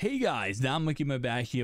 Hey guys, now I'm Mickey of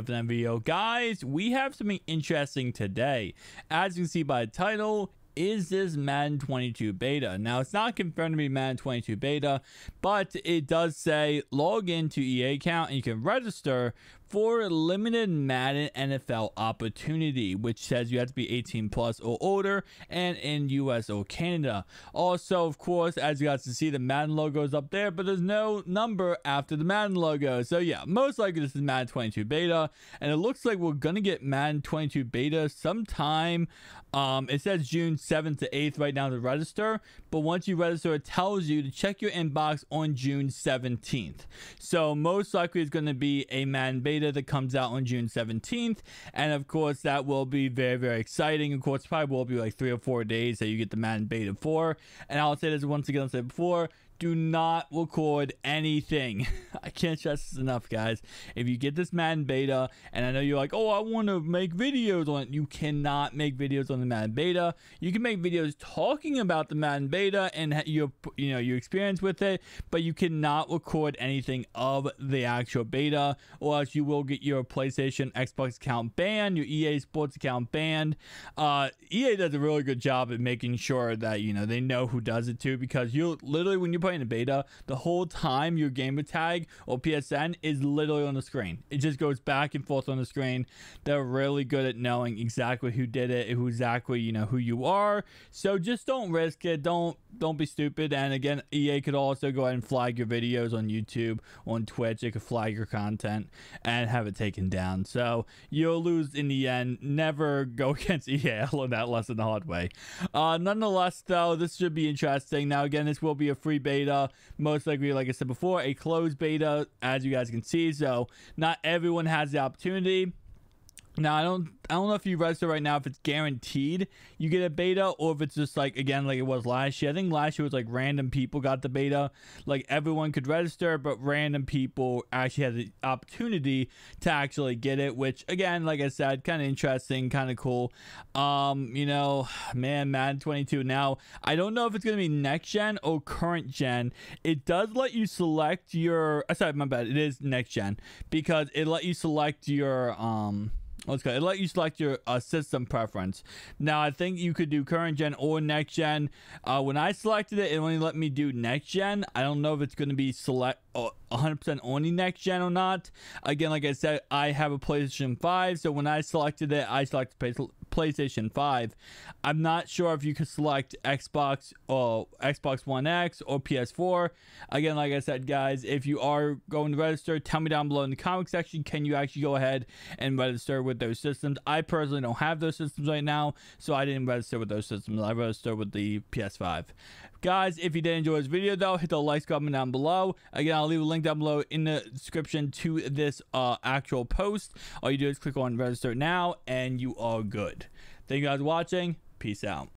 that video. Guys, we have something interesting today. As you can see by the title, is this Madden 22 beta? Now, it's not confirmed to be Madden 22 beta, but it does say log into EA account and you can register for a limited Madden NFL opportunity, which says you have to be 18 plus or older and in US or Canada. Also, of course, as you guys can see, the Madden logo is up there, but there's no number after the Madden logo. So yeah, most likely this is Madden 22 beta, and it looks like we're gonna get Madden 22 beta sometime. Um, it says June 7th to 8th right now to register. But once you register, it tells you to check your inbox on June 17th. So most likely it's going to be a man beta that comes out on June 17th. And of course, that will be very, very exciting. Of course, probably will be like three or four days that you get the man beta for. And I'll say this once again, I said before, do not record anything. I can't stress this enough, guys. If you get this Madden beta, and I know you're like, oh, I want to make videos on it. You cannot make videos on the Madden beta. You can make videos talking about the Madden beta and your, you know, your experience with it, but you cannot record anything of the actual beta, or else you will get your PlayStation, Xbox account banned, your EA Sports account banned. Uh, EA does a really good job at making sure that you know they know who does it to, because you literally when you playing a beta, the whole time your gamer tag or PSN is literally on the screen. It just goes back and forth on the screen. They're really good at knowing exactly who did it, who exactly, you know, who you are. So just don't risk it. Don't don't be stupid. And again, EA could also go ahead and flag your videos on YouTube, on Twitch. It could flag your content and have it taken down. So you'll lose in the end. Never go against EA. I learned that lesson the hard way. Uh, nonetheless, though, this should be interesting. Now, again, this will be a free beta beta. Most likely, like I said before, a closed beta, as you guys can see. So not everyone has the opportunity. Now I don't I don't know if you register right now if it's guaranteed you get a beta or if it's just like again like it was last year. I think last year was like random people got the beta, like everyone could register, but random people actually had the opportunity to actually get it, which again, like I said, kind of interesting, kind of cool. Um, you know, man, Madden 22. Now I don't know if it's gonna be next gen or current gen. It does let you select your. Uh, sorry, my bad. It is next gen because it let you select your um Okay, it let you select your uh, system preference. Now, I think you could do current gen or next gen. Uh, when I selected it, it only let me do next gen. I don't know if it's going to be select 100% uh, only next gen or not. Again, like I said, I have a PlayStation 5, so when I selected it, I selected PlayStation 5. I'm not sure if you can select Xbox or uh, Xbox One X or PS4. Again, like I said, guys, if you are going to register, tell me down below in the comment section, can you actually go ahead and register with those systems? I personally don't have those systems right now, so I didn't register with those systems. I registered with the PS5. Guys, if you did enjoy this video though, hit the like comment down below. Again, I'll leave a link down below in the description to this uh, actual post. All you do is click on register now and you are good. Thank you guys for watching. Peace out.